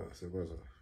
Ah, você gosta?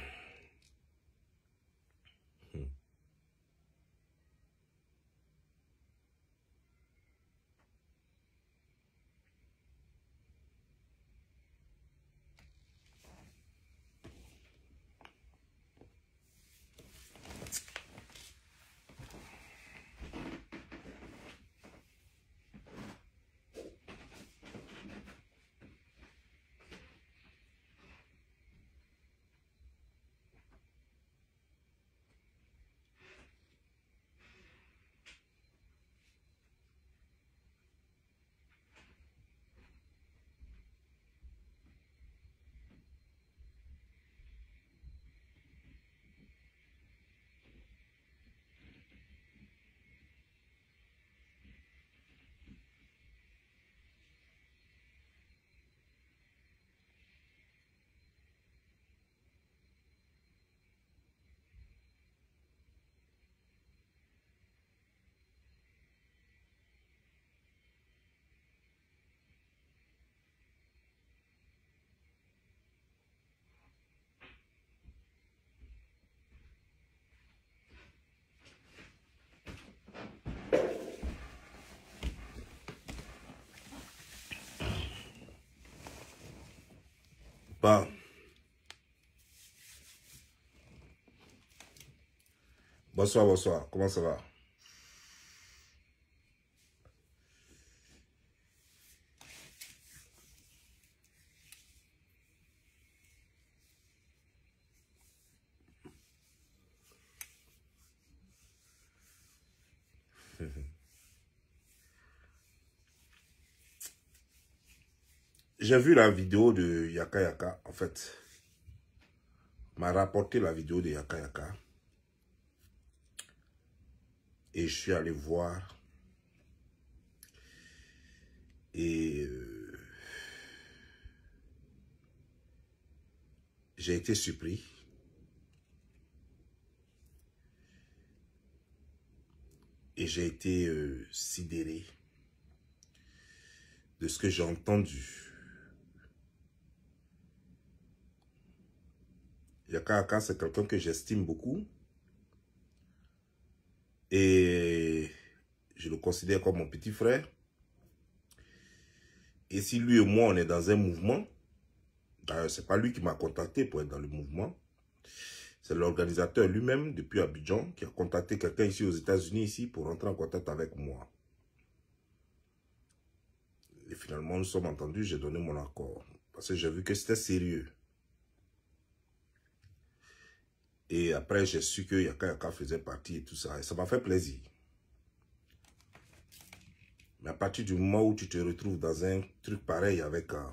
Bah. bonsoir bonsoir comment ça va J'ai vu la vidéo de Yaka Yaka, en fait. M'a rapporté la vidéo de Yaka Yaka. Et je suis allé voir. Et... Euh, j'ai été surpris. et j'ai été euh, sidéré de ce que j'ai entendu Yaka c'est quelqu'un que j'estime beaucoup. Et je le considère comme mon petit frère. Et si lui et moi, on est dans un mouvement, d'ailleurs, c'est pas lui qui m'a contacté pour être dans le mouvement. C'est l'organisateur lui-même, depuis Abidjan, qui a contacté quelqu'un ici aux États-Unis, ici, pour rentrer en contact avec moi. Et finalement, nous sommes entendus, j'ai donné mon accord. Parce que j'ai vu que c'était sérieux. Et après, j'ai su que Yaka Yaka faisait partie et tout ça. Et ça m'a fait plaisir. Mais à partir du moment où tu te retrouves dans un truc pareil avec euh,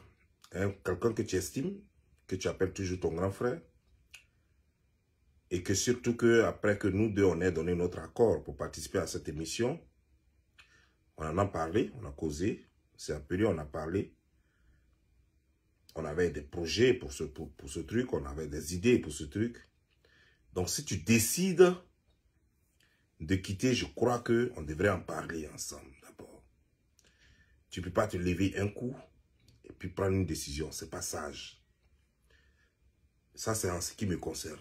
un, quelqu'un que tu estimes, que tu appelles toujours ton grand frère, et que surtout que après que nous deux, on ait donné notre accord pour participer à cette émission, on en a parlé, on a causé, c'est un appelé, on a parlé. On avait des projets pour ce, pour ce truc, on avait des idées pour ce truc. Donc, si tu décides de quitter, je crois qu'on devrait en parler ensemble d'abord. Tu ne peux pas te lever un coup et puis prendre une décision. Ce n'est pas sage. Ça, c'est en ce qui me concerne.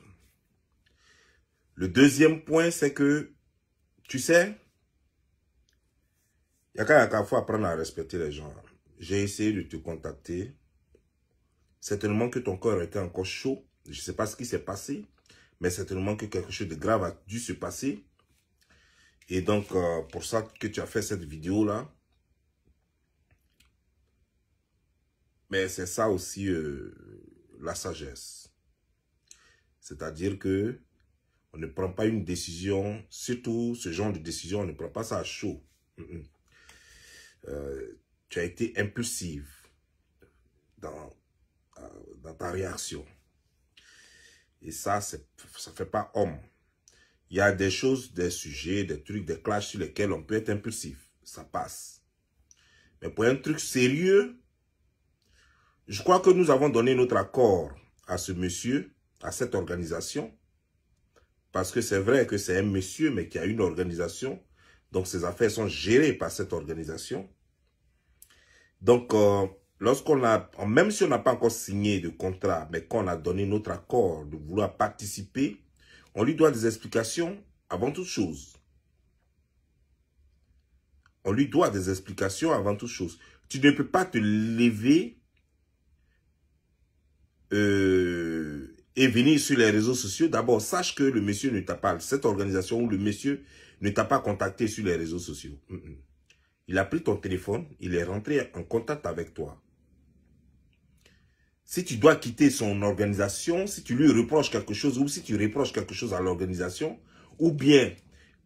Le deuxième point, c'est que, tu sais, il y a qu'à fois apprendre à respecter les gens. J'ai essayé de te contacter. Certainement que ton corps était encore chaud. Je ne sais pas ce qui s'est passé mais certainement que quelque chose de grave a dû se passer. Et donc, euh, pour ça que tu as fait cette vidéo-là. Mais c'est ça aussi euh, la sagesse. C'est-à-dire que on ne prend pas une décision, surtout ce genre de décision, on ne prend pas ça à chaud. Euh, tu as été impulsive dans, dans ta réaction. Et ça, ça ne fait pas homme. Il y a des choses, des sujets, des trucs, des clashs sur lesquels on peut être impulsif. Ça passe. Mais pour un truc sérieux, je crois que nous avons donné notre accord à ce monsieur, à cette organisation, parce que c'est vrai que c'est un monsieur, mais qui a une organisation, donc ses affaires sont gérées par cette organisation. Donc, euh, lorsqu'on a, même si on n'a pas encore signé de contrat, mais qu'on a donné notre accord de vouloir participer, on lui doit des explications avant toute chose. On lui doit des explications avant toute chose. Tu ne peux pas te lever euh, et venir sur les réseaux sociaux. D'abord, sache que le monsieur ne t'a pas, cette organisation ou le monsieur ne t'a pas contacté sur les réseaux sociaux. Il a pris ton téléphone, il est rentré en contact avec toi si tu dois quitter son organisation, si tu lui reproches quelque chose ou si tu reproches quelque chose à l'organisation, ou bien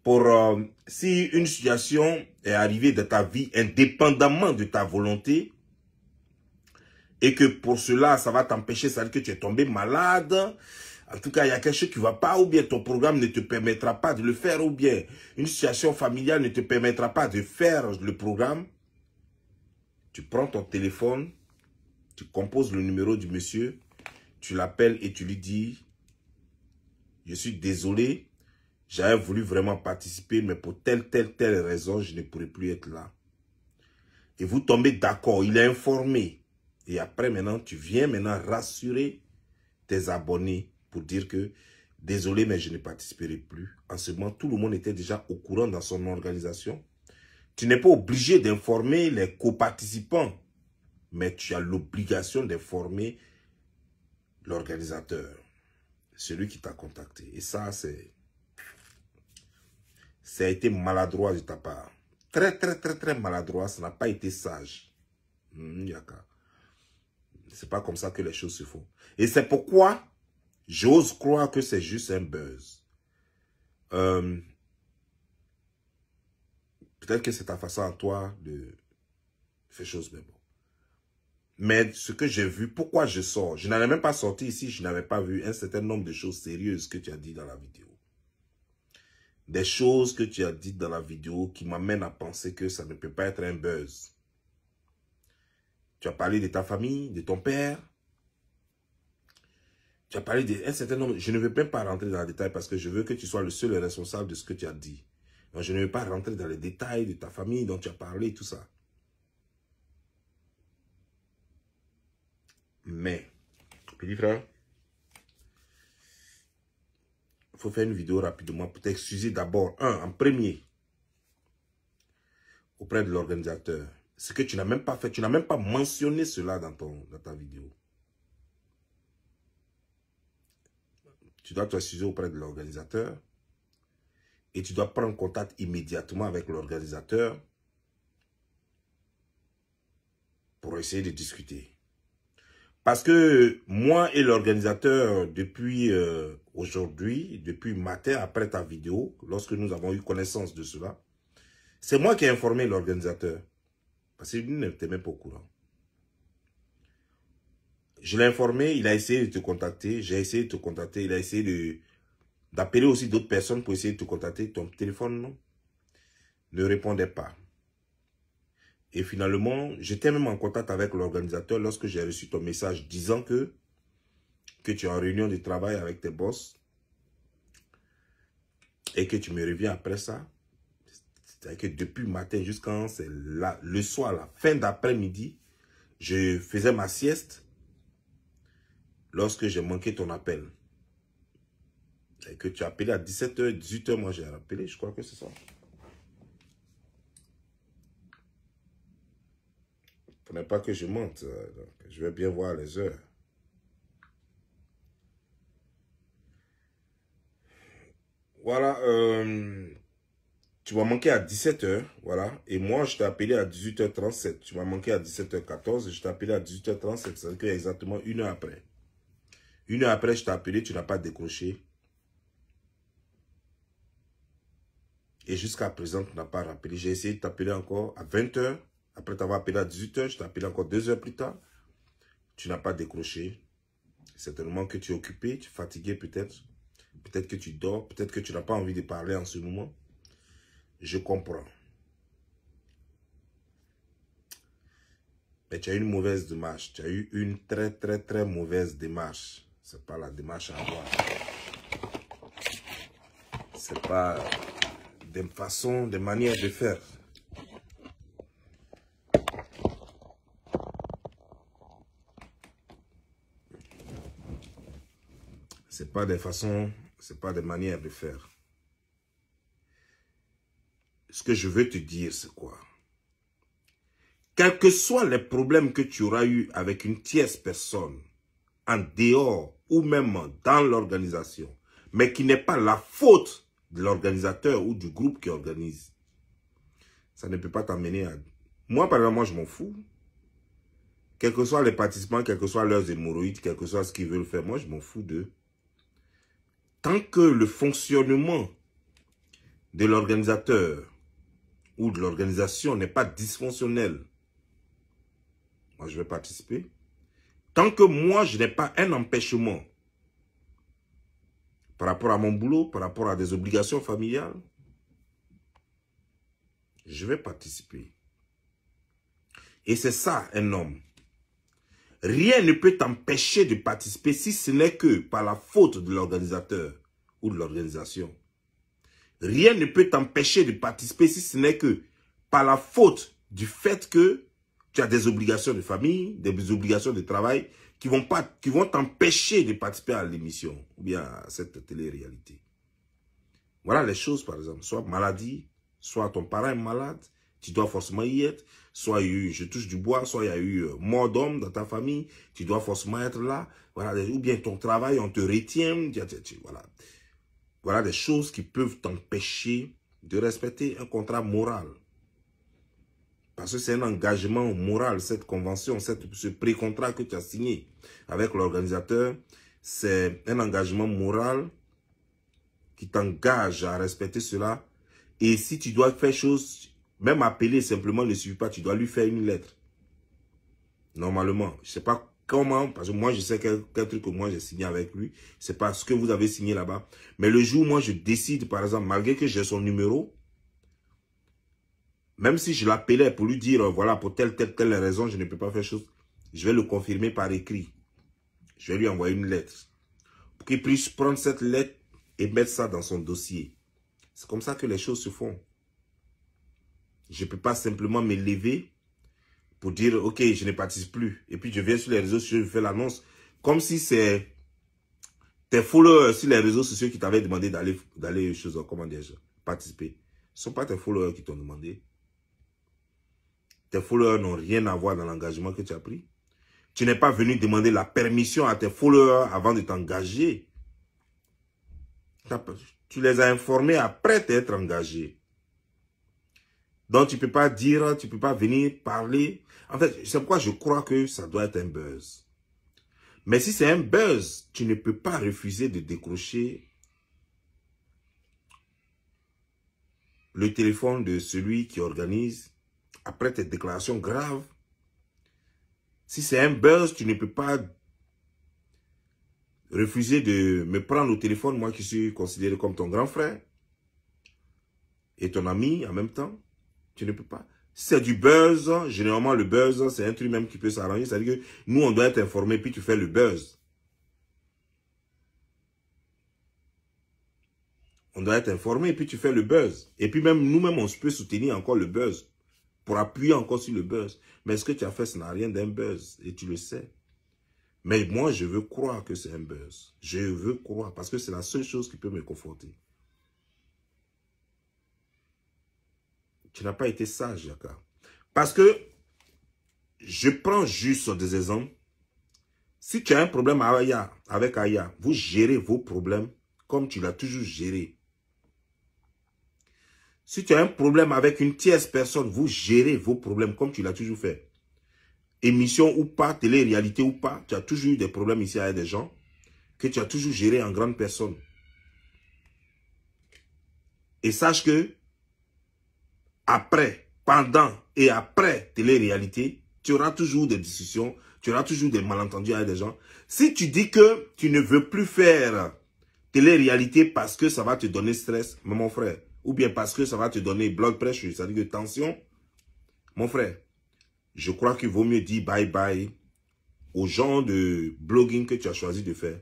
pour euh, si une situation est arrivée dans ta vie indépendamment de ta volonté et que pour cela ça va t'empêcher, cest à dire que tu es tombé malade, en tout cas il y a quelque chose qui va pas ou bien ton programme ne te permettra pas de le faire ou bien une situation familiale ne te permettra pas de faire le programme, tu prends ton téléphone tu composes le numéro du monsieur, tu l'appelles et tu lui dis, je suis désolé, j'avais voulu vraiment participer, mais pour telle, telle, telle raison, je ne pourrais plus être là. Et vous tombez d'accord, il est informé. Et après, maintenant, tu viens maintenant rassurer tes abonnés pour dire que désolé, mais je ne participerai plus. En ce moment, tout le monde était déjà au courant dans son organisation. Tu n'es pas obligé d'informer les coparticipants mais tu as l'obligation d'informer l'organisateur, celui qui t'a contacté. Et ça, c'est... Ça a été maladroit de ta part. Très, très, très, très maladroit. Ça n'a pas été sage. Hmm, c'est pas comme ça que les choses se font. Et c'est pourquoi j'ose croire que c'est juste un buzz. Euh, peut-être que c'est ta façon à toi de faire choses mais bon. Mais ce que j'ai vu, pourquoi je sors Je n'allais même pas sortir ici, je n'avais pas vu un certain nombre de choses sérieuses que tu as dit dans la vidéo. Des choses que tu as dites dans la vidéo qui m'amènent à penser que ça ne peut pas être un buzz. Tu as parlé de ta famille, de ton père. Tu as parlé d'un certain nombre... Je ne veux même pas rentrer dans les détails parce que je veux que tu sois le seul responsable de ce que tu as dit. je ne veux pas rentrer dans les détails de ta famille dont tu as parlé, tout ça. Mais, frère, il faut faire une vidéo rapidement pour t'excuser d'abord, un, en premier, auprès de l'organisateur. Ce que tu n'as même pas fait, tu n'as même pas mentionné cela dans, ton, dans ta vidéo. Tu dois t'excuser auprès de l'organisateur et tu dois prendre contact immédiatement avec l'organisateur pour essayer de discuter. Parce que moi et l'organisateur, depuis euh, aujourd'hui, depuis matin après ta vidéo, lorsque nous avons eu connaissance de cela, c'est moi qui ai informé l'organisateur. Parce qu'il t'est même pas au courant. Je l'ai informé, il a essayé de te contacter, j'ai essayé de te contacter, il a essayé d'appeler aussi d'autres personnes pour essayer de te contacter. Ton téléphone ne répondait pas. Et finalement, j'étais même en contact avec l'organisateur lorsque j'ai reçu ton message disant que, que tu es en réunion de travail avec tes boss et que tu me reviens après ça. C'est-à-dire que depuis le matin jusqu'à le soir, la fin d'après-midi, je faisais ma sieste lorsque j'ai manqué ton appel. C'est-à-dire que tu as appelé à 17h, 18h, moi j'ai rappelé, je crois que c'est ça. mais ne pas que je monte. Euh, donc, je vais bien voir les heures. Voilà, euh, tu m'as manqué à 17h, voilà. Et moi, je t'ai appelé à 18h37. Tu m'as manqué à 17h14 et je t'ai appelé à 18h37. C'est-à-dire exactement une heure après. Une heure après, je t'ai appelé, tu n'as pas décroché. Et jusqu'à présent, tu n'as pas rappelé. J'ai essayé de t'appeler encore à 20h. Après t'avoir appelé à 18h, je t'ai appelé encore deux heures plus tard. Tu n'as pas décroché. C'est Certainement que tu es occupé, tu es fatigué peut-être. Peut-être que tu dors, peut-être que tu n'as pas envie de parler en ce moment. Je comprends. Mais tu as eu une mauvaise démarche. Tu as eu une très, très, très mauvaise démarche. Ce n'est pas la démarche à avoir. n'est pas des façons, des manières de faire. c'est pas des façons, c'est pas des manières de faire. Ce que je veux te dire, c'est quoi Quels que soient les problèmes que tu auras eu avec une tierce personne, en dehors ou même dans l'organisation, mais qui n'est pas la faute de l'organisateur ou du groupe qui organise, ça ne peut pas t'amener à... Moi, par exemple, moi, je m'en fous. Quels que soient les participants, quels que soient leurs hémorroïdes, quel que soit ce qu'ils veulent faire, moi, je m'en fous d'eux tant que le fonctionnement de l'organisateur ou de l'organisation n'est pas dysfonctionnel, moi je vais participer. Tant que moi je n'ai pas un empêchement par rapport à mon boulot, par rapport à des obligations familiales, je vais participer. Et c'est ça un homme. Rien ne peut t'empêcher de participer si ce n'est que par la faute de l'organisateur ou de l'organisation. Rien ne peut t'empêcher de participer si ce n'est que par la faute du fait que tu as des obligations de famille, des obligations de travail qui vont pas, qui vont t'empêcher de participer à l'émission ou bien à cette télé-réalité. Voilà les choses, par exemple. Soit maladie, soit ton parent est malade, tu dois forcément y être soit il y a eu, je touche du bois, soit il y a eu euh, mort d'homme dans ta famille, tu dois forcément être là, voilà, ou bien ton travail, on te retient, voilà. Voilà des choses qui peuvent t'empêcher de respecter un contrat moral. Parce que c'est un engagement moral, cette convention, cette, ce pré-contrat que tu as signé avec l'organisateur, c'est un engagement moral qui t'engage à respecter cela. Et si tu dois faire chose, même appeler simplement ne suffit pas. Tu dois lui faire une lettre. Normalement. Je ne sais pas comment, parce que moi, je sais qu'un truc que moi, j'ai signé avec lui. C'est pas ce que vous avez signé là-bas. Mais le jour où moi, je décide, par exemple, malgré que j'ai son numéro, même si je l'appelais pour lui dire, euh, voilà, pour telle, telle, telle raison, je ne peux pas faire chose, je vais le confirmer par écrit. Je vais lui envoyer une lettre. Pour qu'il puisse prendre cette lettre et mettre ça dans son dossier. C'est comme ça que les choses se font. Je ne peux pas simplement me lever pour dire, OK, je ne participe plus. Et puis, je viens sur les réseaux sociaux, je fais l'annonce. Comme si c'est tes followers sur les réseaux sociaux qui t'avaient demandé d'aller, d'aller choses, comment dire, participer. Ce ne sont pas tes followers qui t'ont demandé. Tes followers n'ont rien à voir dans l'engagement que tu as pris. Tu n'es pas venu demander la permission à tes followers avant de t'engager. Tu les as informés après t'être engagé. Donc, tu peux pas dire, tu peux pas venir parler. En fait, c'est pourquoi je crois que ça doit être un buzz. Mais si c'est un buzz, tu ne peux pas refuser de décrocher le téléphone de celui qui organise après tes déclarations graves. Si c'est un buzz, tu ne peux pas refuser de me prendre au téléphone, moi qui suis considéré comme ton grand frère et ton ami en même temps. Tu ne peux pas. C'est du buzz. Généralement, le buzz, c'est un truc même qui peut s'arranger. C'est-à-dire que nous, on doit être informé, puis tu fais le buzz. On doit être informé, puis tu fais le buzz. Et puis même, nous-mêmes, on peut soutenir encore le buzz. Pour appuyer encore sur le buzz. Mais ce que tu as fait, ce n'a rien d'un buzz. Et tu le sais. Mais moi, je veux croire que c'est un buzz. Je veux croire, parce que c'est la seule chose qui peut me conforter. tu n'as pas été sage, Jacques. Parce que, je prends juste des exemples. Si tu as un problème avec Aya, vous gérez vos problèmes comme tu l'as toujours géré. Si tu as un problème avec une tierce personne, vous gérez vos problèmes comme tu l'as toujours fait. Émission ou pas, télé-réalité ou pas, tu as toujours eu des problèmes ici avec des gens que tu as toujours géré en grande personne. Et sache que après, pendant et après télé-réalité, tu auras toujours des discussions, tu auras toujours des malentendus avec des gens. Si tu dis que tu ne veux plus faire télé-réalité parce que ça va te donner stress, mon frère, ou bien parce que ça va te donner blog pressure, cest à dire que tension, mon frère, je crois qu'il vaut mieux dire bye-bye aux gens de blogging que tu as choisi de faire.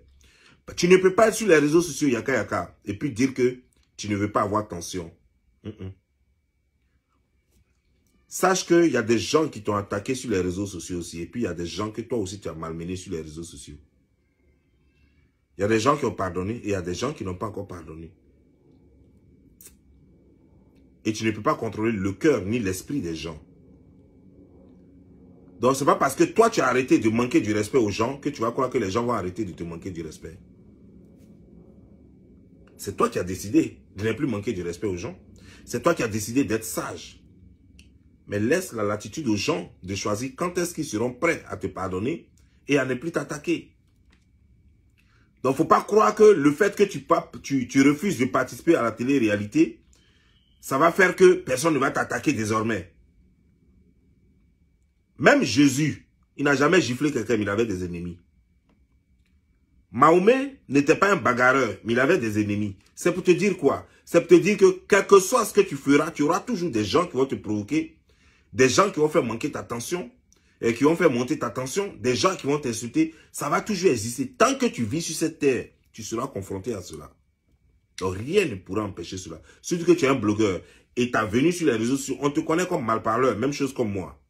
Tu ne peux pas être sur les réseaux sociaux yaka yaka et puis dire que tu ne veux pas avoir tension. Sache qu'il y a des gens qui t'ont attaqué sur les réseaux sociaux aussi. Et puis, il y a des gens que toi aussi, tu as malmené sur les réseaux sociaux. Il y a des gens qui ont pardonné et il y a des gens qui n'ont pas encore pardonné. Et tu ne peux pas contrôler le cœur ni l'esprit des gens. Donc, ce n'est pas parce que toi, tu as arrêté de manquer du respect aux gens que tu vas croire que les gens vont arrêter de te manquer du respect. C'est toi qui as décidé de ne plus manquer du respect aux gens. C'est toi qui as décidé d'être sage mais laisse la latitude aux gens de choisir quand est-ce qu'ils seront prêts à te pardonner et à ne plus t'attaquer. Donc, faut pas croire que le fait que tu, tu refuses de participer à la télé-réalité, ça va faire que personne ne va t'attaquer désormais. Même Jésus, il n'a jamais giflé quelqu'un, mais il avait des ennemis. Mahomet n'était pas un bagarreur, mais il avait des ennemis. C'est pour te dire quoi C'est pour te dire que quel que soit ce que tu feras, tu auras toujours des gens qui vont te provoquer des gens qui vont faire manquer ta tension, et qui vont faire monter ta tension, des gens qui vont t'insulter, ça va toujours exister. Tant que tu vis sur cette terre, tu seras confronté à cela. Donc, rien ne pourra empêcher cela. Surtout que tu es un blogueur et tu as venu sur les réseaux sociaux, on te connaît comme malparleur, même chose comme moi.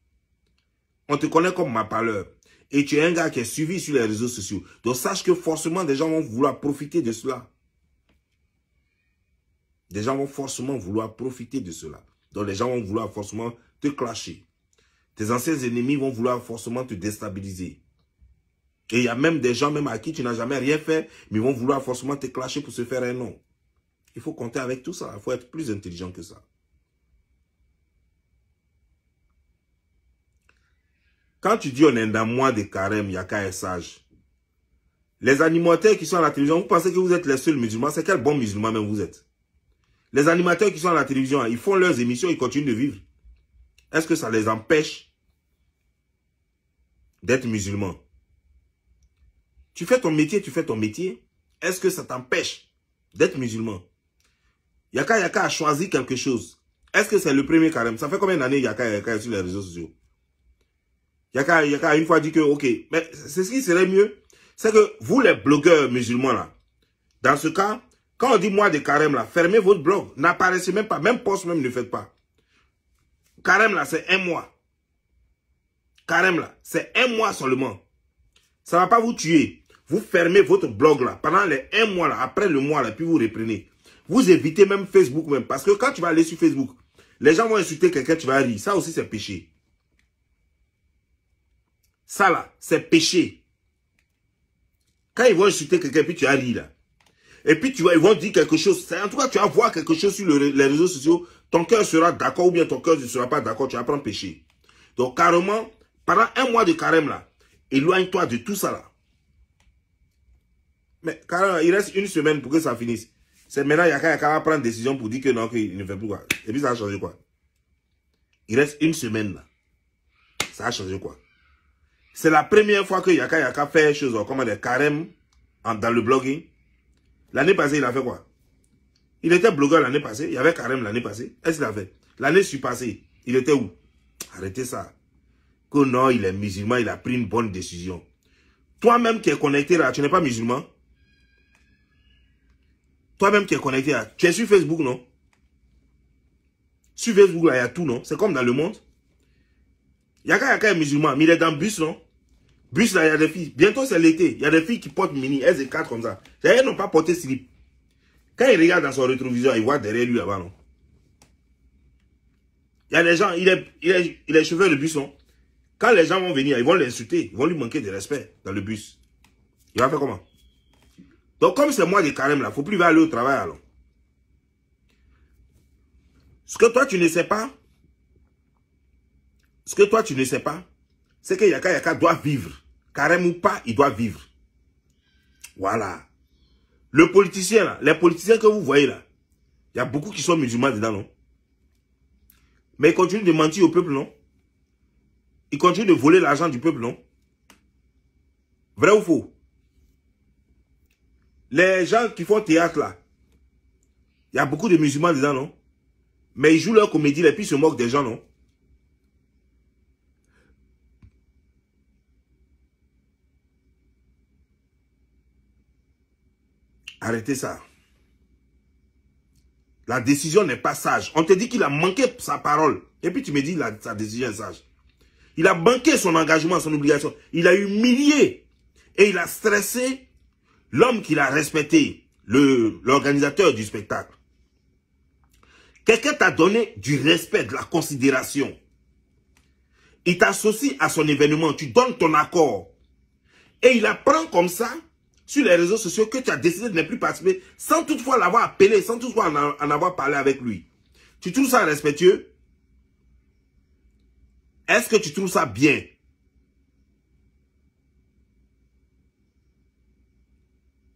On te connaît comme malparleur. Et tu es un gars qui est suivi sur les réseaux sociaux. Donc sache que forcément des gens vont vouloir profiter de cela. Des gens vont forcément vouloir profiter de cela. Donc les gens vont vouloir forcément te clasher. Tes anciens ennemis vont vouloir forcément te déstabiliser. Et il y a même des gens même à qui tu n'as jamais rien fait, mais vont vouloir forcément te clasher pour se faire un nom. Il faut compter avec tout ça. Il faut être plus intelligent que ça. Quand tu dis on est dans moi de carême, a qu'un sage. Les animateurs qui sont à la télévision, vous pensez que vous êtes les seuls musulmans. C'est quel bon musulman même vous êtes Les animateurs qui sont à la télévision, ils font leurs émissions, ils continuent de vivre. Est-ce que ça les empêche d'être musulmans Tu fais ton métier, tu fais ton métier. Est-ce que ça t'empêche d'être musulman Yaka Yaka a choisi quelque chose. Est-ce que c'est le premier carême Ça fait combien d'années Yaka Yaka est sur les réseaux sociaux Yaka Yaka a une fois dit que, ok, mais c'est ce qui serait mieux. C'est que vous, les blogueurs musulmans, là, dans ce cas, quand on dit moi de carême, là, fermez votre blog. N'apparaissez même pas, même poste même ne faites pas. Carême, là, c'est un mois. Carême, là, c'est un mois seulement. Ça ne va pas vous tuer. Vous fermez votre blog, là, pendant les un mois, là, après le mois, là, puis vous reprenez. Vous évitez même Facebook, même. Parce que quand tu vas aller sur Facebook, les gens vont insulter quelqu'un, tu vas rire. Ça aussi, c'est péché. Ça, là, c'est péché. Quand ils vont insulter quelqu'un, puis tu as ri, là. Et puis, tu vois, ils vont dire quelque chose. En tout cas, tu vas voir quelque chose sur les réseaux sociaux ton cœur sera d'accord ou bien ton cœur ne sera pas d'accord, tu vas prendre péché. Donc carrément, pendant un mois de carême là, éloigne-toi de tout ça là. Mais carrément, il reste une semaine pour que ça finisse. C'est maintenant Yaka Yaka va prendre décision pour dire que non, qu'il ne fait plus quoi. Et puis ça a changé quoi Il reste une semaine là. Ça a changé quoi C'est la première fois que Yaka Yaka fait choses comme des carèmes dans le blogging. L'année passée, il a fait quoi il était blogueur l'année passée, il y avait Karim l'année passée. Est-ce qu'il avait L'année surpassée, il était où Arrêtez ça. Que non, il est musulman, il a pris une bonne décision. Toi-même qui es connecté là, tu n'es pas musulman Toi-même qui es connecté là, tu es sur Facebook, non Sur Facebook, là, il y a tout, non C'est comme dans le monde. Il Yaka Yaka est musulman, mais il est dans le bus, non Bus, là, il y a des filles. Bientôt, c'est l'été. Il y a des filles qui portent mini, elles et quatre comme ça. Elles n'ont pas porté slip. Quand il regarde dans son rétroviseur, il voit derrière lui avant. Il y a des gens, il est, il est, il chauffeur de bus, Quand les gens vont venir, ils vont l'insulter, ils vont lui manquer de respect dans le bus. Il va faire comment Donc comme c'est moi de carême là, il ne faut plus aller au travail alors. Ce que toi tu ne sais pas, ce que toi tu ne sais pas, c'est que Yaka Yaka doit vivre. Carême ou pas, il doit vivre. Voilà. Le politicien là, les politiciens que vous voyez là, il y a beaucoup qui sont musulmans dedans, non Mais ils continuent de mentir au peuple, non Ils continuent de voler l'argent du peuple, non Vrai ou faux Les gens qui font théâtre là, il y a beaucoup de musulmans dedans, non Mais ils jouent leur comédie, et puis se moquent des gens, non Arrêtez ça. La décision n'est pas sage. On te dit qu'il a manqué sa parole. Et puis tu me dis que sa décision est sage. Il a manqué son engagement, son obligation. Il a humilié et il a stressé l'homme qu'il a respecté, l'organisateur du spectacle. Quelqu'un t'a donné du respect, de la considération. Il t'associe à son événement, tu donnes ton accord. Et il apprend comme ça sur les réseaux sociaux que tu as décidé de ne plus participer sans toutefois l'avoir appelé, sans toutefois en avoir parlé avec lui. Tu trouves ça respectueux Est-ce que tu trouves ça bien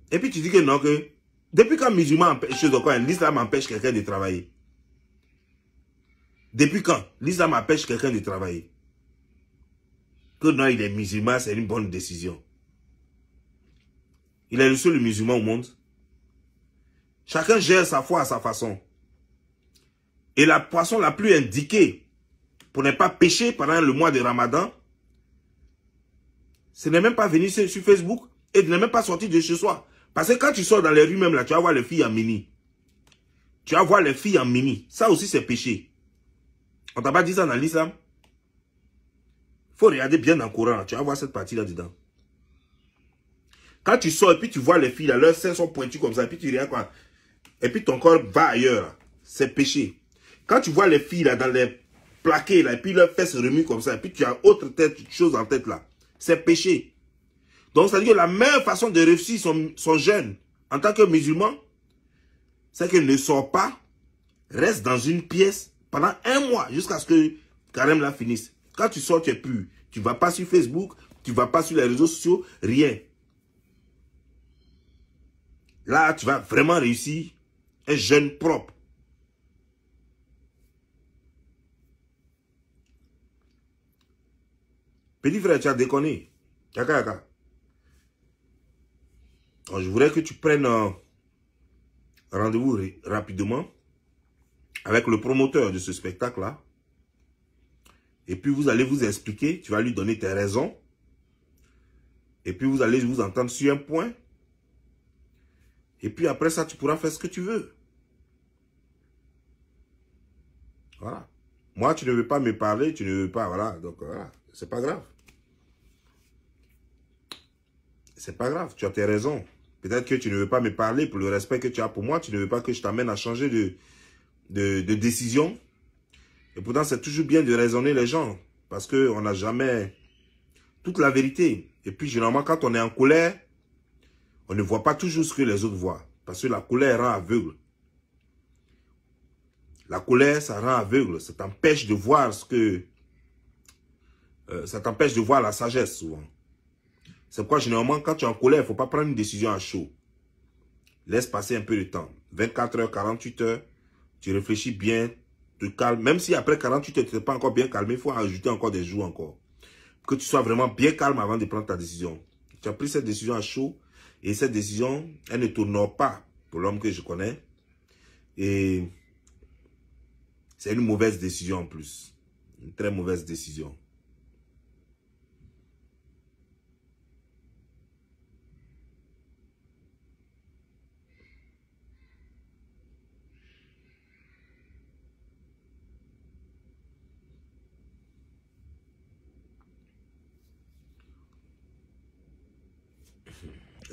Et puis tu dis que non, que depuis quand musulman empêche, l'islam empêche quelqu'un de travailler Depuis quand l'islam empêche quelqu'un de travailler Que non, il est musulman, c'est une bonne décision. Il est le seul musulman au monde. Chacun gère sa foi à sa façon. Et la façon la plus indiquée pour ne pas pécher pendant le mois de Ramadan, ce n'est même pas venir sur Facebook et de ne même pas sortir de chez soi. Parce que quand tu sors dans les rues même là, tu vas voir les filles en mini. Tu vas voir les filles en mini. Ça aussi c'est péché. On t'a pas dit ça dans l'islam faut regarder bien dans le courant. Tu vas voir cette partie là-dedans. Quand tu sors et puis tu vois les filles, là, leurs seins sont pointus comme ça, et puis tu regardes quoi. Et puis ton corps va ailleurs. C'est péché. Quand tu vois les filles là dans les plaqués, là, et puis leurs fesses remuent comme ça, et puis tu as autre chose en tête là. C'est péché. Donc, ça veut dire que la meilleure façon de réussir son, son jeûne en tant que musulman, c'est qu'elle ne sort pas, reste dans une pièce pendant un mois jusqu'à ce que Karim la finisse. Quand tu sors, tu es pur. Tu ne vas pas sur Facebook, tu ne vas pas sur les réseaux sociaux, rien. Là, tu vas vraiment réussir un jeune propre. Petit frère, tu as déconné. je voudrais que tu prennes euh, rendez-vous rapidement avec le promoteur de ce spectacle-là. Et puis vous allez vous expliquer, tu vas lui donner tes raisons. Et puis vous allez vous entendre sur un point. Et puis après ça, tu pourras faire ce que tu veux. Voilà. Moi, tu ne veux pas me parler, tu ne veux pas, voilà. Donc, voilà, c'est pas grave. C'est pas grave, tu as tes raisons. Peut-être que tu ne veux pas me parler pour le respect que tu as pour moi, tu ne veux pas que je t'amène à changer de, de, de décision. Et pourtant, c'est toujours bien de raisonner les gens, parce qu'on n'a jamais toute la vérité. Et puis, généralement, quand on est en colère, on ne voit pas toujours ce que les autres voient. Parce que la colère rend aveugle. La colère, ça rend aveugle. Ça t'empêche de voir ce que... Euh, ça t'empêche de voir la sagesse, souvent. C'est pourquoi, généralement, quand tu es en colère, il ne faut pas prendre une décision à chaud. Laisse passer un peu de temps. 24 heures, 48 heures, tu réfléchis bien, tu calmes. Même si après 48 heures, tu n'es pas encore bien calmé, il faut ajouter encore des jours encore. Que tu sois vraiment bien calme avant de prendre ta décision. Tu as pris cette décision à chaud, et cette décision, elle ne tourne pas pour l'homme que je connais. Et c'est une mauvaise décision en plus. Une très mauvaise décision.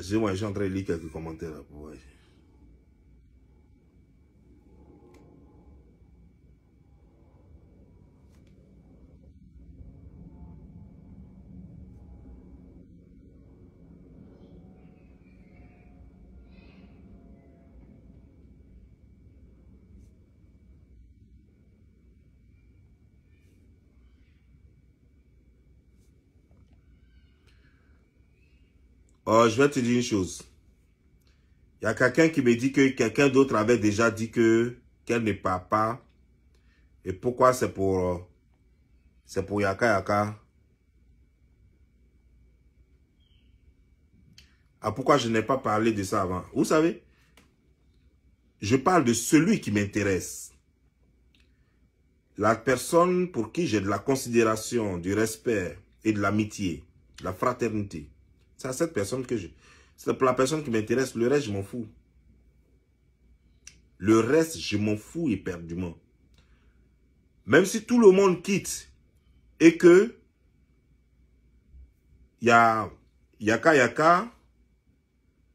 J'ai moi Jean Trélica qui commentait là pour Oh, je vais te dire une chose. Il y a quelqu'un qui me dit que quelqu'un d'autre avait déjà dit que qu'elle n'est pas pas. Et pourquoi c'est pour... C'est pour Yaka Yaka. Ah, pourquoi je n'ai pas parlé de ça avant Vous savez, je parle de celui qui m'intéresse. La personne pour qui j'ai de la considération, du respect et de l'amitié, de la fraternité. C'est à cette personne que je... C'est pour la personne qui m'intéresse. Le reste, je m'en fous. Le reste, je m'en fous éperdument. Même si tout le monde quitte et que il y a Yaka Yaka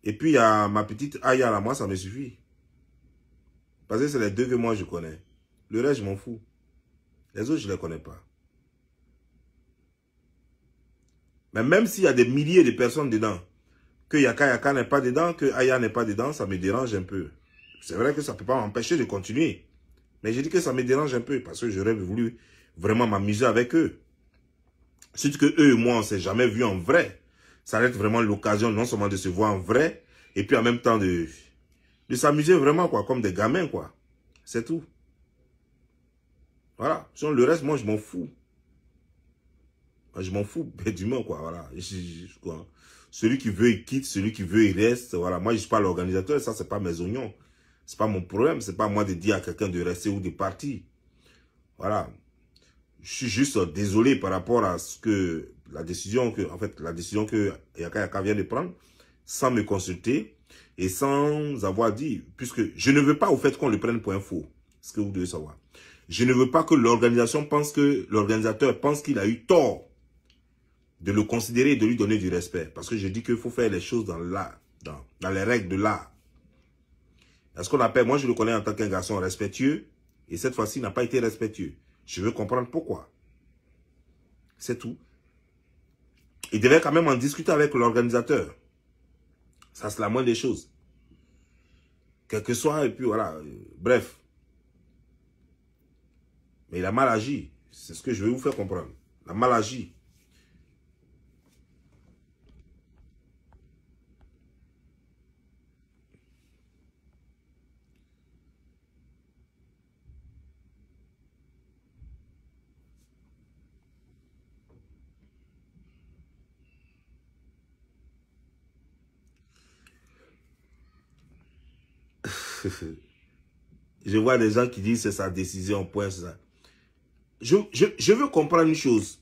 et puis il y a ma petite Aya la moi ça me suffit. Parce que c'est les deux que moi je connais. Le reste, je m'en fous. Les autres, je ne les connais pas. Mais même s'il y a des milliers de personnes dedans, que Yaka Yaka n'est pas dedans, que Aya n'est pas dedans, ça me dérange un peu. C'est vrai que ça ne peut pas m'empêcher de continuer. Mais je dis que ça me dérange un peu parce que j'aurais voulu vraiment m'amuser avec eux. Surtout que eux et moi, on s'est jamais vu en vrai. Ça va être vraiment l'occasion non seulement de se voir en vrai, et puis en même temps de, de s'amuser vraiment, quoi, comme des gamins, quoi. C'est tout. Voilà. Sinon, le reste, moi, je m'en fous. Je m'en fous bêtement, quoi. Voilà. quoi. Celui qui veut, il quitte. Celui qui veut, il reste. Voilà. Moi, je suis pas l'organisateur. Ça, c'est pas mes oignons. C'est pas mon problème. C'est pas moi de dire à quelqu'un de rester ou de partir. Voilà. Je suis juste désolé par rapport à ce que la décision que, en fait, la décision que Yaka Yaka vient de prendre, sans me consulter et sans avoir dit, puisque je ne veux pas au fait qu'on le prenne pour un faux. Ce que vous devez savoir. Je ne veux pas que l'organisation pense que l'organisateur pense qu'il a eu tort de le considérer et de lui donner du respect. Parce que je dis qu'il faut faire les choses dans l'art, dans, les règles de l'art. Ce qu'on appelle, moi je le connais en tant qu'un garçon respectueux, et cette fois-ci n'a pas été respectueux. Je veux comprendre pourquoi. C'est tout. Il devait quand même en discuter avec l'organisateur. Ça, c'est la moindre des choses. Quel que soit, et puis voilà, euh, bref. Mais il a mal agi. C'est ce que je vais vous faire comprendre. la a mal agi. je vois des gens qui disent c'est sa décision, point, ça. Je, veux comprendre une chose.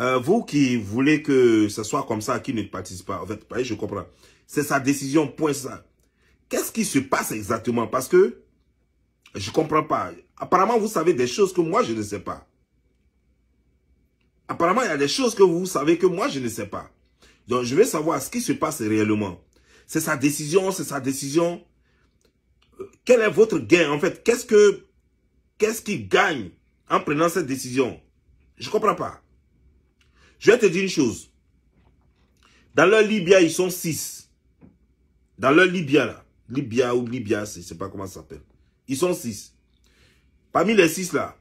Euh, vous qui voulez que ce soit comme ça, qui ne participe pas, en fait, je comprends. C'est sa décision, point, ça. Qu'est-ce qui se passe exactement Parce que je comprends pas. Apparemment, vous savez des choses que moi, je ne sais pas. Apparemment, il y a des choses que vous savez que moi, je ne sais pas. Donc, je veux savoir ce qui se passe réellement c'est sa décision, c'est sa décision. Euh, quel est votre gain en fait Qu'est-ce que qu'est-ce qu'il gagne en prenant cette décision Je comprends pas. Je vais te dire une chose. Dans leur Libia, ils sont six. Dans leur Libia, là. Libya ou Libya, je ne sais pas comment ça s'appelle. Ils sont six. Parmi les six, là,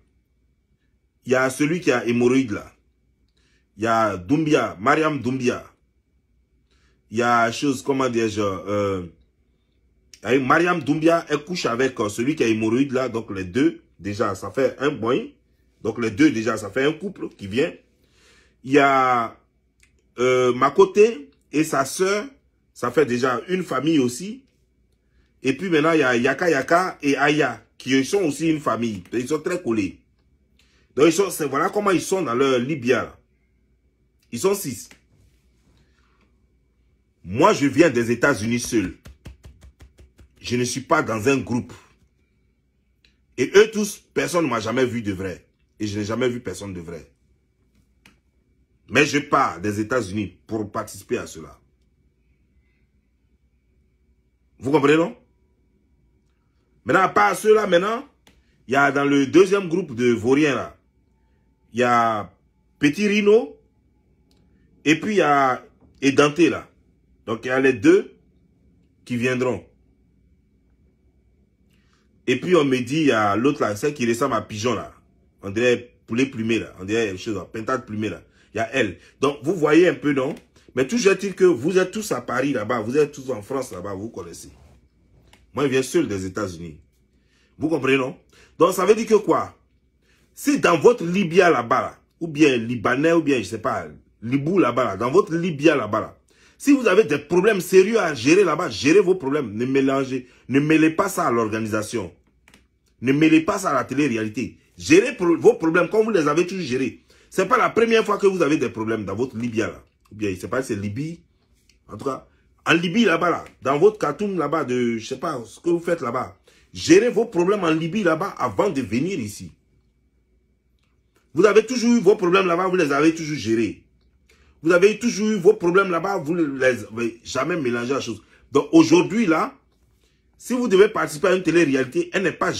il y a celui qui a hémorroïde, là. Il y a Doumbia, Mariam Doumbia il y a chose, comment dire, euh, Mariam Doumbia, elle couche avec euh, celui qui a hémorroïde là, donc les deux, déjà, ça fait un boy. Donc les deux, déjà, ça fait un couple qui vient. Il y a euh, Makoté et sa sœur, ça fait déjà une famille aussi. Et puis maintenant, il y a Yaka Yaka et Aya, qui sont aussi une famille. Ils sont très collés. Donc, voilà comment ils sont dans leur Libya. Ils sont six. Moi, je viens des États-Unis seul. Je ne suis pas dans un groupe. Et eux tous, personne ne m'a jamais vu de vrai. Et je n'ai jamais vu personne de vrai. Mais je pars des États-Unis pour participer à cela. Vous comprenez, non Maintenant, à part maintenant, il y a dans le deuxième groupe de Vauriens, là, il y a Petit Rino. et puis il y a Edanté là. Donc il y a les deux qui viendront. Et puis on me dit, il y a l'autre là, c'est qui ressemble à pigeon là. On dirait poulet plumé là. On dirait une chose, pentade plumée là. Il y a elle. Donc vous voyez un peu, non Mais toujours est-il que vous êtes tous à Paris là-bas, vous êtes tous en France là-bas, vous connaissez. Moi, je viens seul des États-Unis. Vous comprenez, non Donc ça veut dire que quoi Si dans votre Libya là-bas, ou bien Libanais, ou bien je sais pas, Libou là-bas, dans votre Libya là-bas, là, si vous avez des problèmes sérieux à gérer là-bas, gérez vos problèmes. Ne mélangez, ne mêlez pas ça à l'organisation. Ne mêlez pas ça à la télé-réalité. Gérez vos problèmes comme vous les avez toujours gérés. C'est pas la première fois que vous avez des problèmes dans votre Libye. là. Ou bien, je pas, c'est Libye. En tout cas, en Libye là-bas là, dans votre Katoum là-bas de, je sais pas, ce que vous faites là-bas. Gérez vos problèmes en Libye là-bas avant de venir ici. Vous avez toujours eu vos problèmes là-bas, vous les avez toujours gérés. Vous avez toujours eu vos problèmes là-bas, vous ne les avez jamais mélangé à chose. Donc aujourd'hui, là, si vous devez participer à une télé-réalité, elle n'est pas,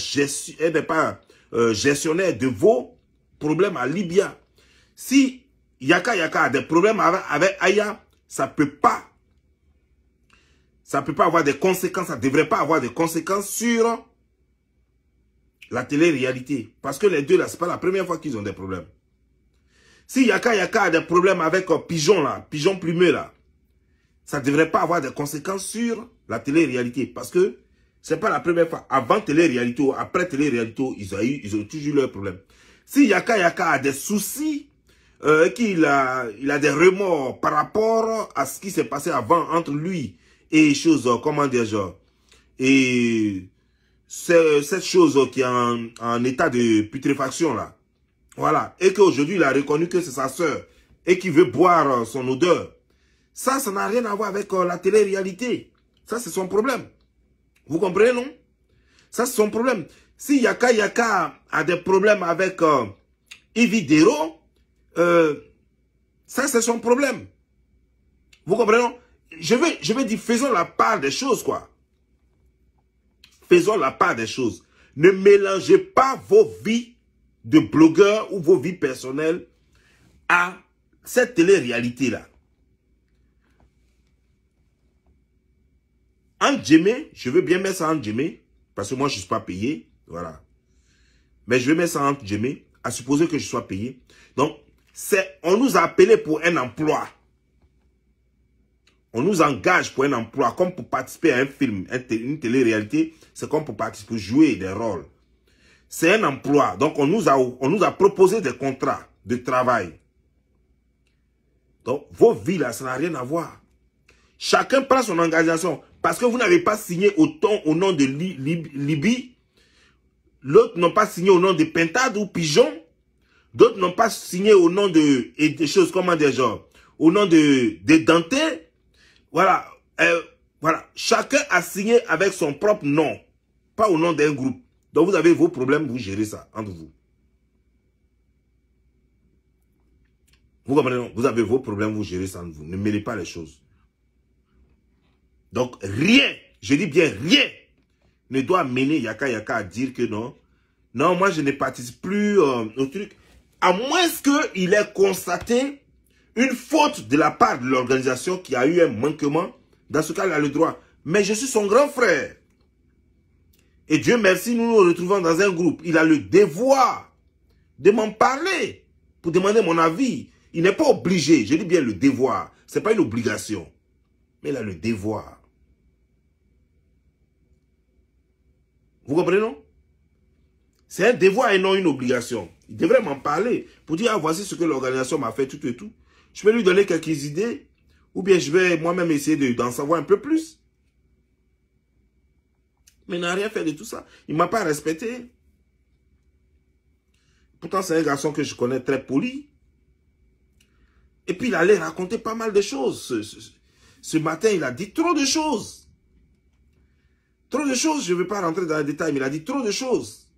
pas euh, gestionnaire de vos problèmes à Libya. Si Yaka Yaka a des problèmes avec, Aya, ça peut pas. Ça peut pas avoir des conséquences, ça devrait pas avoir des conséquences sur la télé-réalité. Parce que les deux, là, c'est pas la première fois qu'ils ont des problèmes. Si Yaka Yaka a des problèmes avec un euh, Pigeon, là, Pigeon Plumeux, là, ça ne devrait pas avoir des conséquences sur la télé-réalité. Parce que c'est pas la première fois. Avant télé-réalité après télé-réalité, ils, ont toujours eu leurs problèmes. Si Yaka Yaka a des soucis, euh, qu'il a, il a des remords par rapport à ce qui s'est passé avant entre lui et choses, euh, comment dire, et cette chose qui est en, en état de putréfaction, là, voilà. Et qu'aujourd'hui, il a reconnu que c'est sa sœur et qu'il veut boire euh, son odeur. Ça, ça n'a rien à voir avec euh, la télé-réalité. Ça, c'est son problème. Vous comprenez, non Ça, c'est son problème. Si Yaka Yaka a des problèmes avec Evidero, euh, ça, c'est son problème. Vous comprenez, non je vais, je vais dire, faisons la part des choses, quoi. Faisons la part des choses. Ne mélangez pas vos vies de blogueurs ou vos vies personnelles à cette télé-réalité-là. En djemé, je veux bien mettre ça en djemé, parce que moi, je ne suis pas payé, voilà. Mais je vais mettre ça en djemé, à supposer que je sois payé. Donc, on nous a appelé pour un emploi. On nous engage pour un emploi, comme pour participer à un film, une télé-réalité, c'est comme pour participer, pour jouer des rôles c'est un emploi. Donc, on nous, a, on nous a proposé des contrats de travail. Donc, vos vies, là, ça n'a rien à voir. Chacun prend son engagement. Parce que vous n'avez pas signé autant au nom de Libye. L'autre n'ont pas signé au nom de Pentade ou Pigeon. D'autres n'ont pas signé au nom de... Et des choses, comment des gens Au nom de, de Dante. Voilà. Euh, voilà. Chacun a signé avec son propre nom. Pas au nom d'un groupe. Donc vous avez vos problèmes, vous gérez ça entre vous. Vous comprenez Vous avez vos problèmes, vous gérez ça entre vous. Ne mêlez pas les choses. Donc rien, je dis bien rien, ne doit mener Yaka Yaka à dire que non, non, moi je ne participe plus euh, au truc. À moins qu'il ait constaté une faute de la part de l'organisation qui a eu un manquement. Dans ce cas, il a le droit. Mais je suis son grand frère. Et Dieu merci, nous nous retrouvons dans un groupe. Il a le devoir de m'en parler pour demander mon avis. Il n'est pas obligé, je dis bien le devoir. Ce n'est pas une obligation, mais il a le devoir. Vous comprenez, non C'est un devoir et non une obligation. Il devrait m'en parler pour dire, ah, voici ce que l'organisation m'a fait, tout et tout. Je peux lui donner quelques idées, ou bien je vais moi-même essayer d'en savoir un peu plus. Mais il n'a rien fait de tout ça. Il ne m'a pas respecté. Pourtant, c'est un garçon que je connais très poli. Et puis, il allait raconter pas mal de choses. Ce, matin, il a dit trop de choses. Trop de choses, je ne vais pas rentrer dans les détails, mais il a dit trop de choses.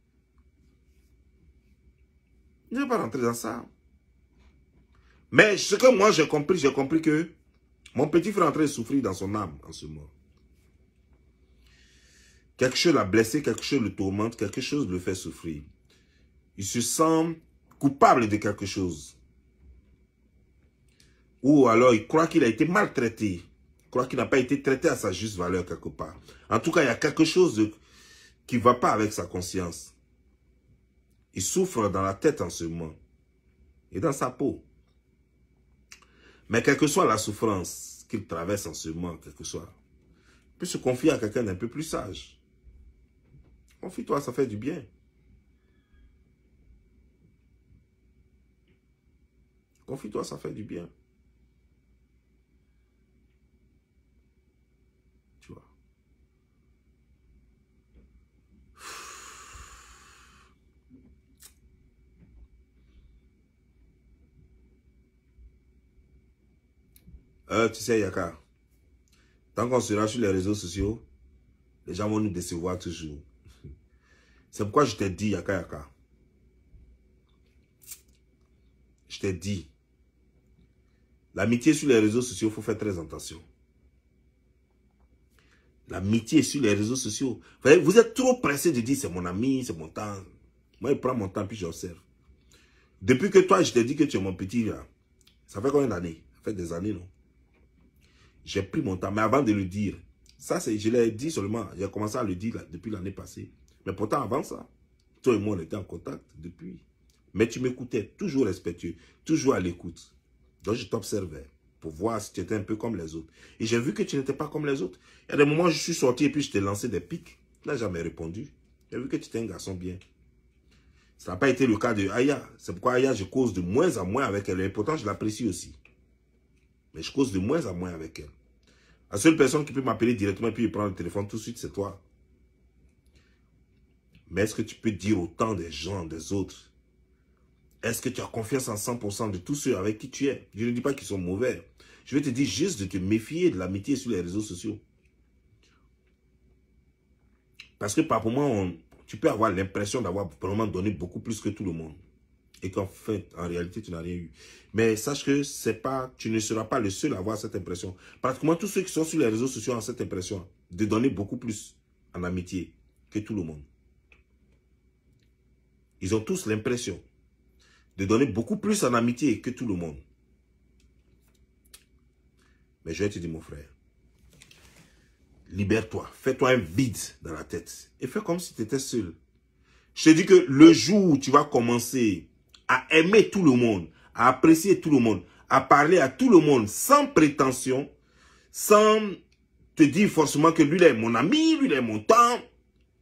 Je ne vais pas rentrer dans ça. Mais ce que moi j'ai compris, j'ai compris que mon petit frère est en train souffrir dans son âme en ce moment. Quelque chose l'a blessé, quelque chose le tourmente, quelque chose le fait souffrir. Il se sent coupable de quelque chose. Ou alors il croit qu'il a été maltraité. Il croit qu'il n'a pas été traité à sa juste valeur quelque part. En tout cas, il y a quelque chose qui ne va pas avec sa conscience. Il souffre dans la tête en ce moment. Et dans sa peau. Mais quelle que soit la souffrance qu'il traverse en ce moment, quelque soit, il peut se confier à quelqu'un d'un peu plus sage. Confie-toi, ça fait du bien. Confie-toi, ça fait du bien. Tu vois. Euh, tu sais, Yaka, tant qu'on sera sur les réseaux sociaux, les gens vont nous décevoir toujours. C'est pourquoi je t'ai dit, Yaka Yaka. Je t'ai dit. L'amitié sur les réseaux sociaux, il faut faire très attention. L'amitié sur les réseaux sociaux. Vous êtes trop pressé de dire, c'est mon ami, c'est mon temps. Moi, je prends mon temps, puis j'observe. Depuis que toi, je t'ai dit que tu es mon petit, ça fait combien d'années Ça fait des années, non J'ai pris mon temps. Mais avant de le dire, ça, je l'ai dit seulement. J'ai commencé à le dire depuis l'année passée. Mais pourtant, avant ça, toi et moi, on était en contact depuis. Mais tu m'écoutais, toujours respectueux, toujours à l'écoute. Donc, je t'observais pour voir si tu étais un peu comme les autres. Et j'ai vu que tu n'étais pas comme les autres. Il y a des moments où je suis sorti et puis je t'ai lancé des pics. Tu n'as jamais répondu. J'ai vu que tu étais un garçon bien. Ça n'a pas été le cas de Aya. C'est pourquoi Aya, je cause de moins en moins avec elle. Et pourtant, je l'apprécie aussi. Mais je cause de moins en moins avec elle. La seule personne qui peut m'appeler directement et puis prendre le téléphone tout de suite, c'est toi. Mais est-ce que tu peux dire autant des gens, des autres Est-ce que tu as confiance en 100% de tous ceux avec qui tu es Je ne dis pas qu'ils sont mauvais. Je vais te dire juste de te méfier de l'amitié sur les réseaux sociaux. Parce que par moment, tu peux avoir l'impression d'avoir vraiment donné beaucoup plus que tout le monde. Et qu'en fait, en réalité, tu n'as rien eu. Mais sache que c'est pas, tu ne seras pas le seul à avoir cette impression. Pratiquement tous ceux qui sont sur les réseaux sociaux ont cette impression de donner beaucoup plus en amitié que tout le monde. Ils ont tous l'impression de donner beaucoup plus en amitié que tout le monde. Mais je vais te dire, mon frère, libère-toi, fais-toi un vide dans la tête et fais comme si tu étais seul. Je te dis que le jour où tu vas commencer à aimer tout le monde, à apprécier tout le monde, à parler à tout le monde sans prétention, sans te dire forcément que lui, il est mon ami, lui, il est mon temps,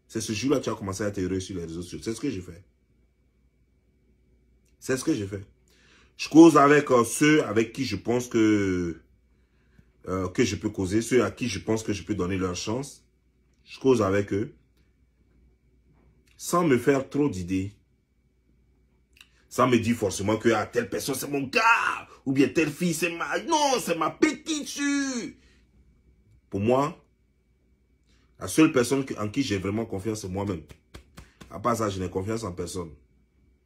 c'est ce jour-là que tu vas commencer à heureux sur les réseaux sociaux. C'est ce que j'ai fais. C'est ce que j'ai fait. Je cause avec euh, ceux avec qui je pense que, euh, que je peux causer, ceux à qui je pense que je peux donner leur chance. Je cause avec eux. Sans me faire trop d'idées. Sans me dire forcément que à ah, telle personne c'est mon gars. Ou bien telle fille c'est ma... Non, c'est ma petite sue Pour moi, la seule personne en qui j'ai vraiment confiance, c'est moi-même. À part ça, je n'ai confiance en personne.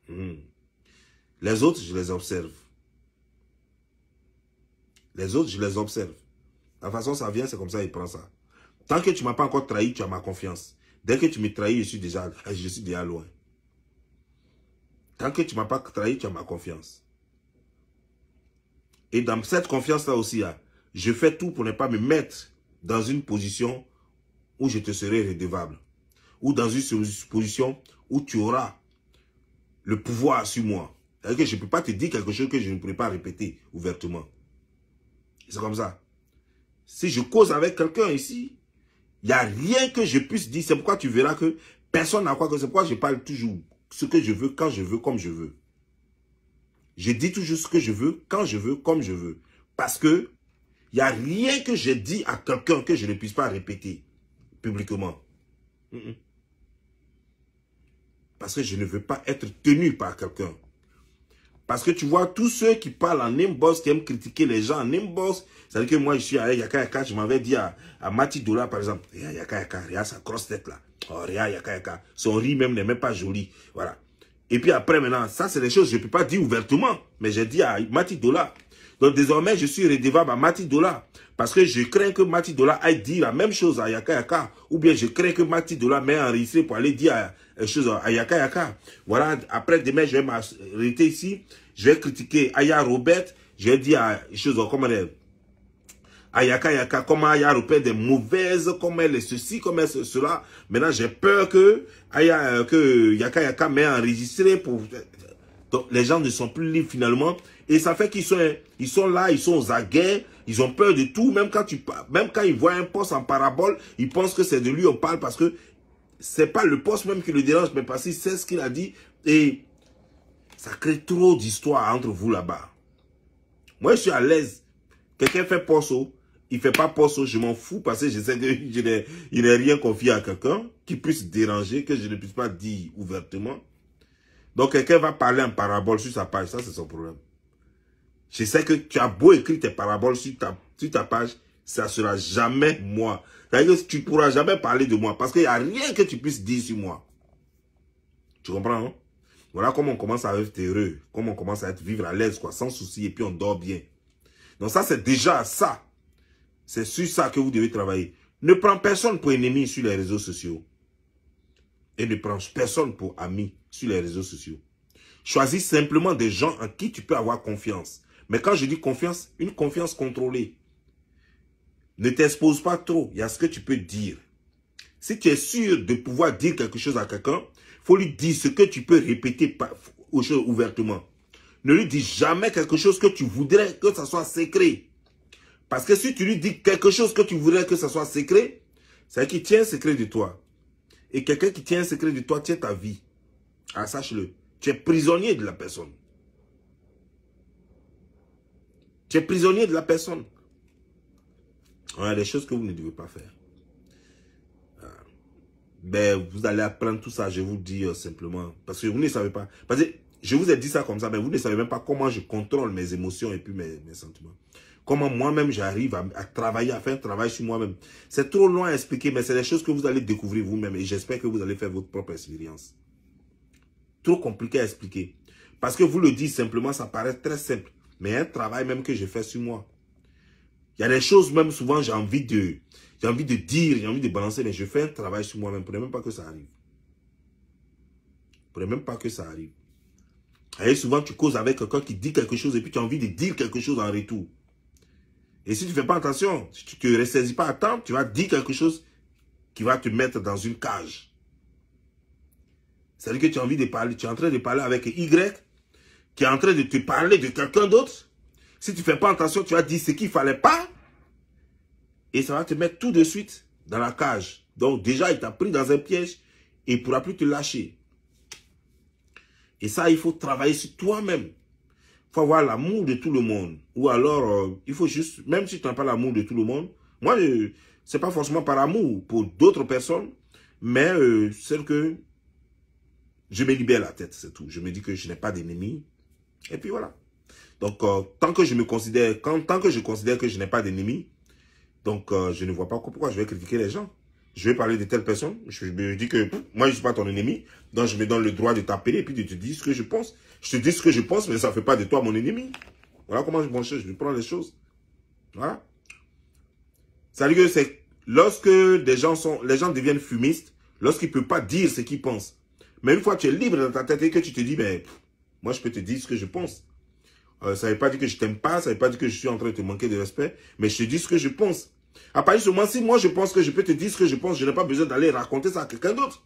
Hmm. Les autres, je les observe. Les autres, je les observe. La façon ça vient, c'est comme ça, il prend ça. Tant que tu ne m'as pas encore trahi, tu as ma confiance. Dès que tu m'as trahi, je suis déjà, je suis déjà loin. Tant que tu ne m'as pas trahi, tu as ma confiance. Et dans cette confiance-là aussi, ah, je fais tout pour ne pas me mettre dans une position où je te serai redevable. Ou dans une position où tu auras le pouvoir sur moi je ne peux pas te dire quelque chose que je ne pourrais pas répéter ouvertement. C'est comme ça. Si je cause avec quelqu'un ici, il n'y a rien que je puisse dire. C'est pourquoi tu verras que personne n'a quoi que c'est pourquoi je parle toujours ce que je veux, quand je veux, comme je veux. Je dis toujours ce que je veux, quand je veux, comme je veux. Parce que il n'y a rien que je dis à quelqu'un que je ne puisse pas répéter publiquement. Parce que je ne veux pas être tenu par quelqu'un. Parce que tu vois, tous ceux qui parlent en Nimbos, qui aiment critiquer les gens en Nimbos, c'est-à-dire que moi, je suis à Yaka Yaka, je m'avais dit à, à Mati Dola, par exemple, Yaka Yaka, ria sa grosse tête là. Oh, ria Yaka Yaka. Son riz même n'est même pas joli. Voilà. Et puis après, maintenant, ça, c'est des choses que je ne peux pas dire ouvertement. Mais j'ai dit à Mati Dola, donc désormais, je suis redevable à Mati Dola. Parce que je crains que Mati Dola aille dire la même chose à Yaka Yaka. Ou bien je crains que Mati Dola m'ait enregistré pour aller dire la euh, chose à Yaka Yaka. Voilà, après demain, je vais m'arrêter ici. Je vais critiquer Aya Robert. Je vais dire euh, à chose comment elle est. Ayaka Yaka, comment Aya Robert des mauvaises, comment elle est ceci, comment elle est cela. Maintenant, j'ai peur que, Aya, euh, que Yaka Yaka m'ait enregistré pour donc les gens ne sont plus libres finalement. Et ça fait qu'ils sont, ils sont là, ils sont aux aguets, ils ont peur de tout. Même quand, tu, même quand ils voient un poste en parabole, ils pensent que c'est de lui on parle parce que c'est pas le poste même qui le dérange, mais parce qu'il sait ce qu'il a dit. Et ça crée trop d'histoires entre vous là-bas. Moi, je suis à l'aise. Quelqu'un fait poste, il fait pas poste, je m'en fous parce que je sais qu'il n'est rien confié à quelqu'un qui puisse déranger, que je ne puisse pas dire ouvertement. Donc quelqu'un va parler en parabole sur sa page, ça c'est son problème. Je sais que tu as beau écrire tes paraboles sur ta, page, ça sera jamais moi. C'est-à-dire que tu ne pourras jamais parler de moi parce qu'il n'y a rien que tu puisses dire sur moi. Tu comprends, non hein? Voilà comment on commence à être heureux, comment on commence à être vivre à l'aise, quoi, sans souci, et puis on dort bien. Donc ça, c'est déjà ça. C'est sur ça que vous devez travailler. Ne prends personne pour ennemi sur les réseaux sociaux et ne prends personne pour ami sur les réseaux sociaux. Choisis simplement des gens en qui tu peux avoir confiance. Mais quand je dis confiance, une confiance contrôlée. Ne t'expose pas trop, il y a ce que tu peux dire. Si tu es sûr de pouvoir dire quelque chose à quelqu'un, faut lui dire ce que tu peux répéter ouvertement. Ne lui dis jamais quelque chose que tu voudrais que ça soit secret. Parce que si tu lui dis quelque chose que tu voudrais que ça soit secret, c'est qui tient secret de toi. Et quelqu'un qui tient un secret de toi tient ta vie. Ah, sache-le. Tu es prisonnier de la personne. Tu es prisonnier de la personne. Il y a des choses que vous ne devez pas faire. Ah. Ben, vous allez apprendre tout ça, je vous dis euh, simplement. Parce que vous ne savez pas. Parce que je vous ai dit ça comme ça, mais vous ne savez même pas comment je contrôle mes émotions et puis mes sentiments. Comment moi-même j'arrive à, travailler, à faire un travail sur moi-même. C'est trop long à expliquer, mais c'est des choses que vous allez découvrir vous-même et j'espère que vous allez faire votre propre expérience. Trop compliqué à expliquer. Parce que vous le dites simplement, ça paraît très simple. Mais un travail même que je fais sur moi. Il y a des choses même souvent j'ai envie de j'ai envie de dire, j'ai envie de balancer, mais je fais un travail sur moi-même. pourrais même pas que ça arrive. pourrais même pas que ça arrive. Et souvent tu causes avec quelqu'un qui dit quelque chose et puis tu as envie de dire quelque chose en retour. Et si tu ne fais pas attention, si tu ne te ressaisis pas à temps, tu vas dire quelque chose qui va te mettre dans une cage. C'est-à-dire que tu as envie de parler, tu es en train de parler avec Y, qui est en train de te parler de quelqu'un d'autre. Si tu ne fais pas attention, tu vas dire ce qu'il ne fallait pas. Et ça va te mettre tout de suite dans la cage. Donc déjà, il t'a pris dans un piège et il ne pourra plus te lâcher. Et ça, il faut travailler sur toi-même faut avoir l'amour de tout le monde. Ou alors, euh, il faut juste, même si tu n'as pas l'amour de tout le monde, moi, ce c'est pas forcément par amour pour d'autres personnes, mais euh, c'est que je me libère la tête, c'est tout. Je me dis que je n'ai pas d'ennemis Et puis voilà. Donc, euh, tant que je me considère, tant que je considère que je n'ai pas d'ennemis, donc je ne vois pas pourquoi je vais critiquer les gens je vais parler de telle personne, je me dis que moi, je ne suis pas ton ennemi, donc je me donne le droit de t'appeler et puis de te dire ce que je pense. Je te dis ce que je pense, mais ça ne fait pas de toi mon ennemi. Voilà comment je branche. je prends les choses. Voilà. Ça veut dire que c'est lorsque des gens sont, les gens deviennent fumistes, lorsqu'ils ne peuvent pas dire ce qu'ils pensent. Mais une fois que tu es libre dans ta tête et que tu te dis, ben, moi, je peux te dire ce que je pense. Euh, ça ne veut pas dire que je t'aime pas, ça ne veut pas dire que je suis en train de te manquer de respect, mais je te dis ce que je pense. À partir ce moment, ci moi je pense que je peux te dire ce que je pense, je n'ai pas besoin d'aller raconter ça à quelqu'un d'autre.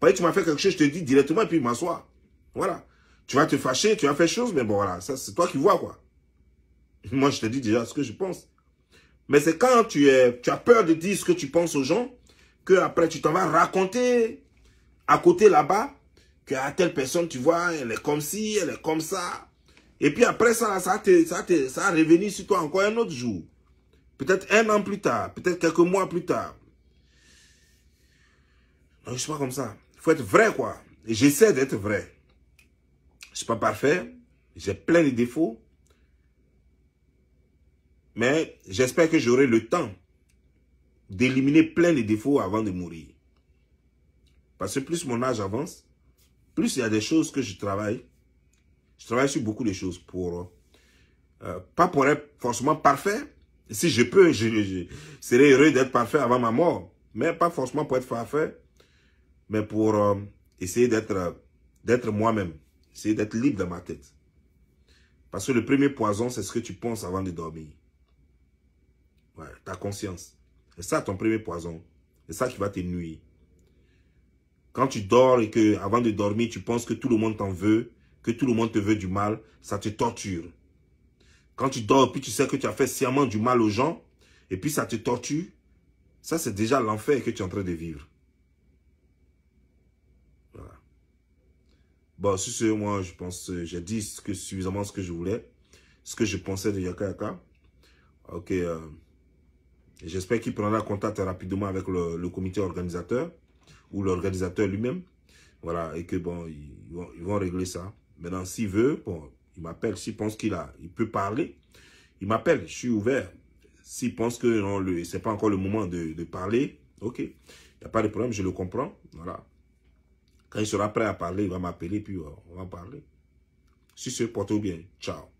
Par exemple, tu m'as fait quelque chose, je te dis directement et puis m'assois. Voilà. Tu vas te fâcher, tu vas faire chose, mais bon voilà, ça c'est toi qui vois quoi. Moi je te dis déjà ce que je pense. Mais c'est quand tu, tu as peur de dire ce que tu penses aux gens, que après tu t'en vas raconter à côté là-bas, que à ah, telle personne, tu vois, elle est comme ci, elle est comme ça. Et puis après ça, ça, te, ça, sur toi encore un autre jour. Peut-être un an plus tard, peut-être quelques mois plus tard. Non, je suis pas comme ça. Il faut être vrai, quoi. j'essaie d'être vrai. Je ne suis pas parfait. J'ai plein de défauts. Mais j'espère que j'aurai le temps d'éliminer plein de défauts avant de mourir. Parce que plus mon âge avance, plus il y a des choses que je travaille. Je travaille sur beaucoup de choses pour... Euh, pas pour être forcément parfait, si je peux, je, serais heureux d'être parfait avant ma mort. Mais pas forcément pour être parfait, mais pour euh, essayer d'être euh, d'être moi-même. Essayer d'être libre dans ma tête. Parce que le premier poison, c'est ce que tu penses avant de dormir. ta conscience. C'est ça ton premier poison. C'est ça qui va te nuire. Quand tu dors et que avant de dormir, tu penses que tout le monde t'en veut, que tout le monde te veut du mal, ça te torture. Quand tu dors, puis tu sais que tu as fait sciemment du mal aux gens, et puis ça te torture, ça c'est déjà l'enfer que tu es en train de vivre. Voilà. Bon, si c'est moi, je pense, j'ai dit suffisamment ce que je voulais, ce que je pensais de Yaka Yaka. Ok, euh, j'espère qu'il prendra contact rapidement avec le, comité organisateur, ou l'organisateur lui-même. Voilà, et que bon, ils vont, ils vont régler ça. Maintenant, s'il veut, bon, il m'appelle s'il pense qu'il a, il peut parler. Il m'appelle, je suis ouvert. S'il pense que ce n'est pas encore le moment de, parler, ok. Il n'y a pas de problème, je le comprends. Voilà. Quand il sera prêt à parler, il va m'appeler, puis on va parler. Si c'est porte bien. Ciao.